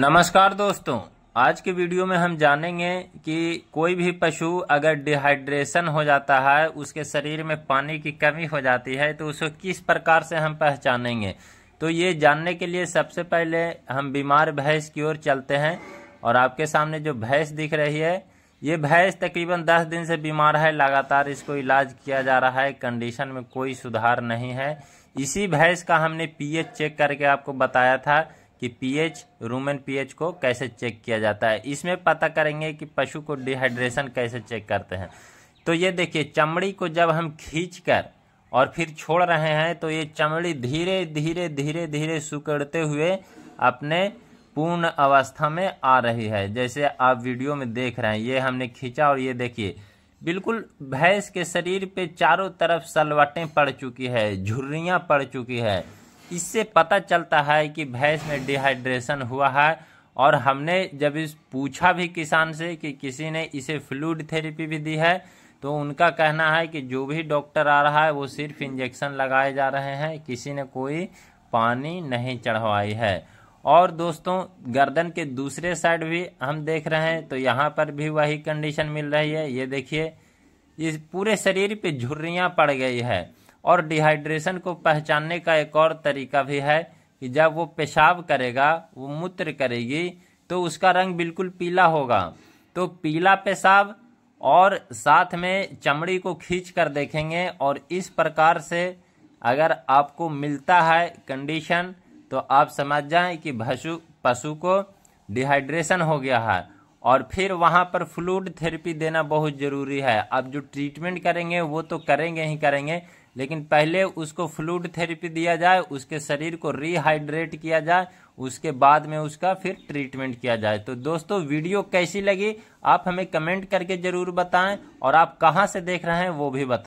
नमस्कार दोस्तों आज के वीडियो में हम जानेंगे कि कोई भी पशु अगर डिहाइड्रेशन हो जाता है उसके शरीर में पानी की कमी हो जाती है तो उसको किस प्रकार से हम पहचानेंगे तो ये जानने के लिए सबसे पहले हम बीमार भैंस की ओर चलते हैं और आपके सामने जो भैंस दिख रही है ये भैंस तकरीबन दस दिन से बीमार है लगातार इसको इलाज किया जा रहा है कंडीशन में कोई सुधार नहीं है इसी भैंस का हमने पीएच चेक करके आपको बताया था कि पीएच रूमेन पीएच को कैसे चेक किया जाता है इसमें पता करेंगे कि पशु को डिहाइड्रेशन कैसे चेक करते हैं तो ये देखिए चमड़ी को जब हम खींच कर और फिर छोड़ रहे हैं तो ये चमड़ी धीरे धीरे धीरे धीरे सुकड़ते हुए अपने पूर्ण अवस्था में आ रही है जैसे आप वीडियो में देख रहे हैं ये हमने खींचा और ये देखिए बिल्कुल भैंस के शरीर पे चारों तरफ सलवटें पड़ चुकी है झुर्रियाँ पड़ चुकी है इससे पता चलता है कि भैंस में डिहाइड्रेशन हुआ है और हमने जब इस पूछा भी किसान से कि किसी ने इसे फ्लूड थेरेपी भी दी है तो उनका कहना है कि जो भी डॉक्टर आ रहा है वो सिर्फ इंजेक्शन लगाए जा रहे हैं किसी ने कोई पानी नहीं चढ़वाई है और दोस्तों गर्दन के दूसरे साइड भी हम देख रहे हैं तो यहाँ पर भी वही कंडीशन मिल रही है ये देखिए इस पूरे शरीर पे झुर्रियाँ पड़ गई है और डिहाइड्रेशन को पहचानने का एक और तरीका भी है कि जब वो पेशाब करेगा वो मूत्र करेगी तो उसका रंग बिल्कुल पीला होगा तो पीला पेशाब और साथ में चमड़ी को खींच कर देखेंगे और इस प्रकार से अगर आपको मिलता है कंडीशन तो आप समझ जाएं कि पशु पशु को डिहाइड्रेशन हो गया है और फिर वहाँ पर फ्लूड थेरेपी देना बहुत ज़रूरी है आप जो ट्रीटमेंट करेंगे वो तो करेंगे ही करेंगे लेकिन पहले उसको फ्लूड थेरेपी दिया जाए उसके शरीर को रिहाइड्रेट किया जाए उसके बाद में उसका फिर ट्रीटमेंट किया जाए तो दोस्तों वीडियो कैसी लगी आप हमें कमेंट करके ज़रूर बताएं और आप कहाँ से देख रहे हैं वो भी बताएं